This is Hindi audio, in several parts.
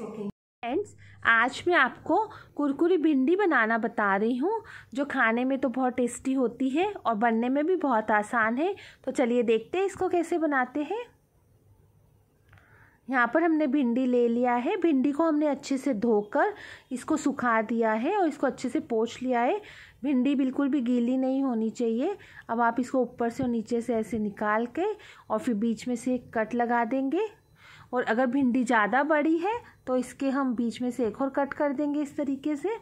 फ्रेंड्स आज मैं आपको कुरकुरी भिंडी बनाना बता रही हूँ जो खाने में तो बहुत टेस्टी होती है और बनने में भी बहुत आसान है तो चलिए देखते हैं इसको कैसे बनाते हैं यहाँ पर हमने भिंडी ले लिया है भिंडी को हमने अच्छे से धोकर इसको सुखा दिया है और इसको अच्छे से पोछ लिया है भिंडी बिल्कुल भी गीली नहीं होनी चाहिए अब आप इसको ऊपर से और नीचे से ऐसे निकाल के और फिर बीच में से कट लगा देंगे और अगर भिंडी ज़्यादा बड़ी है तो इसके हम बीच में से एक और कट कर देंगे इस तरीके से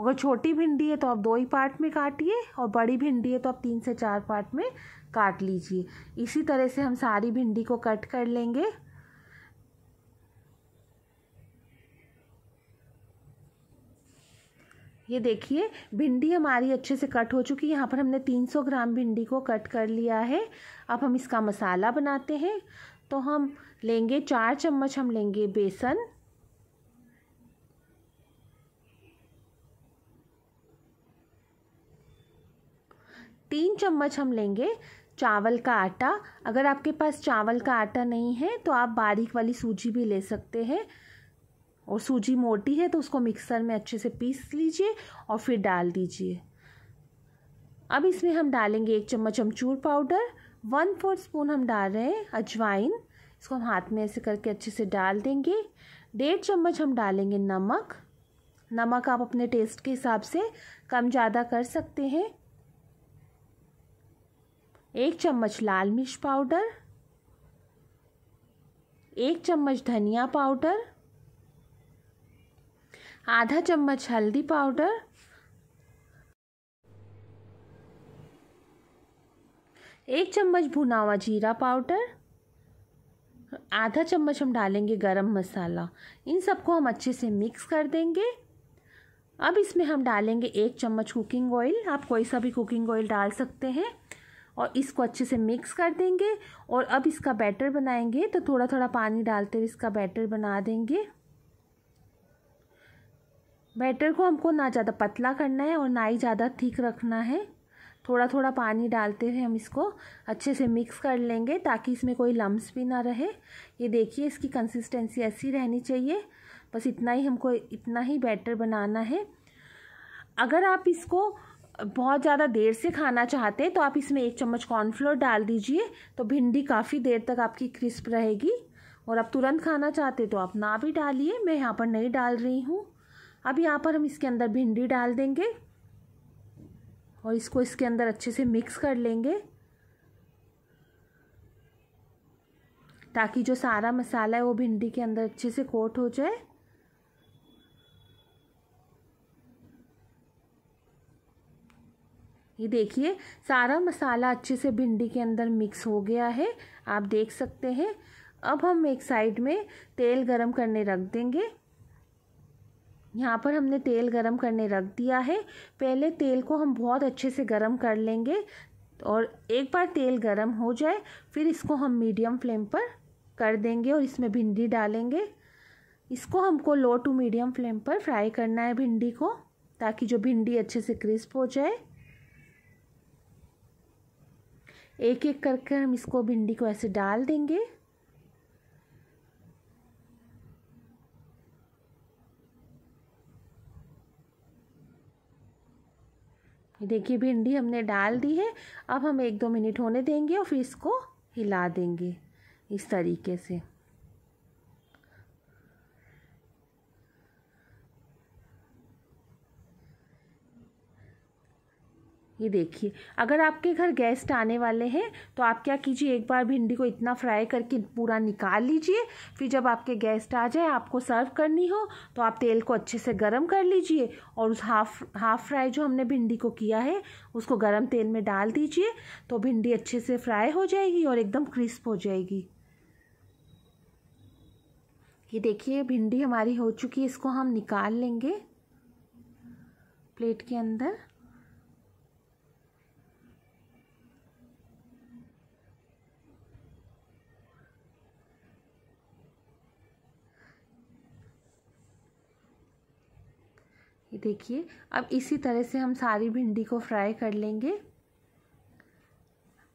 अगर छोटी भिंडी है तो आप दो ही पार्ट में काटिए और बड़ी भिंडी है तो आप तीन से चार पार्ट में काट लीजिए इसी तरह से हम सारी भिंडी को कट कर लेंगे ये देखिए भिंडी हमारी अच्छे से कट हो चुकी है यहाँ पर हमने 300 ग्राम भिंडी को कट कर लिया है अब हम इसका मसाला बनाते हैं तो हम लेंगे चार चम्मच हम लेंगे बेसन तीन चम्मच हम लेंगे चावल का आटा अगर आपके पास चावल का आटा नहीं है तो आप बारीक वाली सूजी भी ले सकते हैं और सूजी मोटी है तो उसको मिक्सर में अच्छे से पीस लीजिए और फिर डाल दीजिए अब इसमें हम डालेंगे एक चम्मच अमचूर पाउडर वन फोर्थ स्पून हम डाल रहे हैं अजवाइन इसको हम हाथ में ऐसे करके अच्छे से डाल देंगे डेढ़ चम्मच हम डालेंगे नमक नमक आप अपने टेस्ट के हिसाब से कम ज़्यादा कर सकते हैं एक चम्मच लाल मिर्च पाउडर एक चम्मच धनिया पाउडर आधा चम्मच हल्दी पाउडर एक चम्मच भुना हुआ जीरा पाउडर आधा चम्मच हम डालेंगे गरम मसाला इन सबको हम अच्छे से मिक्स कर देंगे अब इसमें हम डालेंगे एक चम्मच कुकिंग ऑयल आप कोई सा भी कुकिंग ऑयल डाल सकते हैं और इसको अच्छे से मिक्स कर देंगे और अब इसका बैटर बनाएंगे तो थोड़ा थोड़ा पानी डालते हुए इसका बैटर बना देंगे बैटर को हमको ना ज़्यादा पतला करना है और ना ही ज़्यादा थिक रखना है थोड़ा थोड़ा पानी डालते हुए हम इसको अच्छे से मिक्स कर लेंगे ताकि इसमें कोई लम्स भी ना रहे ये देखिए इसकी कंसिस्टेंसी ऐसी रहनी चाहिए बस इतना ही हमको इतना ही बैटर बनाना है अगर आप इसको बहुत ज़्यादा देर से खाना चाहते हैं तो आप इसमें एक चम्मच कॉर्नफ्लोर डाल दीजिए तो भिंडी काफ़ी देर तक आपकी क्रिस्प रहेगी और आप तुरंत खाना चाहते तो आप ना भी डालिए मैं यहाँ पर नहीं डाल रही हूँ अब यहाँ पर हम इसके अंदर भिंडी डाल देंगे और इसको इसके अंदर अच्छे से मिक्स कर लेंगे ताकि जो सारा मसाला है वो भिंडी के अंदर अच्छे से कोट हो जाए ये देखिए सारा मसाला अच्छे से भिंडी के अंदर मिक्स हो गया है आप देख सकते हैं अब हम एक साइड में तेल गरम करने रख देंगे यहाँ पर हमने तेल गरम करने रख दिया है पहले तेल को हम बहुत अच्छे से गरम कर लेंगे और एक बार तेल गरम हो जाए फिर इसको हम मीडियम फ्लेम पर कर देंगे और इसमें भिंडी डालेंगे इसको हमको लो टू मीडियम फ्लेम पर फ्राई करना है भिंडी को ताकि जो भिंडी अच्छे से क्रिस्प हो जाए एक एक करके हम इसको भिंडी को ऐसे डाल देंगे देखिए भिंडी हमने डाल दी है अब हम एक दो मिनट होने देंगे और फिर इसको हिला देंगे इस तरीके से ये देखिए अगर आपके घर गेस्ट आने वाले हैं तो आप क्या कीजिए एक बार भिंडी को इतना फ्राई करके पूरा निकाल लीजिए फिर जब आपके गेस्ट आ जाए आपको सर्व करनी हो तो आप तेल को अच्छे से गर्म कर लीजिए और उस हाफ हाफ फ्राई जो हमने भिंडी को किया है उसको गर्म तेल में डाल दीजिए तो भिंडी अच्छे से फ्राई हो जाएगी और एकदम क्रिस्प हो जाएगी ये देखिए भिंडी हमारी हो चुकी है इसको हम निकाल लेंगे प्लेट के अंदर ये देखिए अब इसी तरह से हम सारी भिंडी को फ्राई कर लेंगे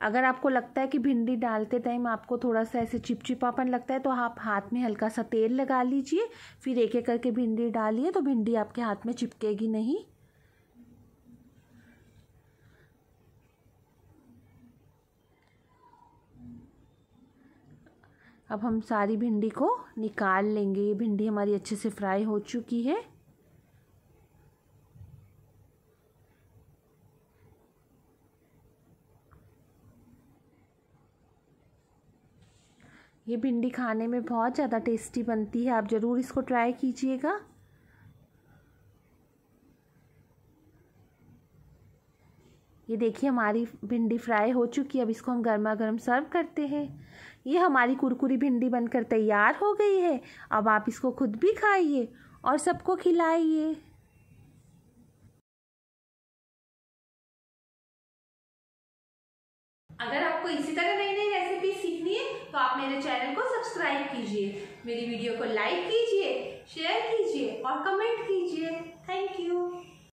अगर आपको लगता है कि भिंडी डालते टाइम आपको थोड़ा सा ऐसे चिपचिपापन लगता है तो आप हाथ में हल्का सा तेल लगा लीजिए फिर एक एक करके भिंडी डालिए तो भिंडी आपके हाथ में चिपकेगी नहीं अब हम सारी भिंडी को निकाल लेंगे ये भिंडी हमारी अच्छे से फ्राई हो चुकी है ये भिंडी खाने में बहुत ज़्यादा टेस्टी बनती है आप ज़रूर इसको ट्राई कीजिएगा ये देखिए हमारी भिंडी फ्राई हो चुकी है अब इसको हम गर्मा गर्म सर्व करते हैं ये हमारी कुरकुरी भिंडी बनकर तैयार हो गई है अब आप इसको खुद भी खाइए और सबको खिलाइए अगर आपको इसी तरह नई नई रेसिपी सीखनी है तो आप मेरे चैनल को सब्सक्राइब कीजिए मेरी वीडियो को लाइक कीजिए शेयर कीजिए और कमेंट कीजिए थैंक यू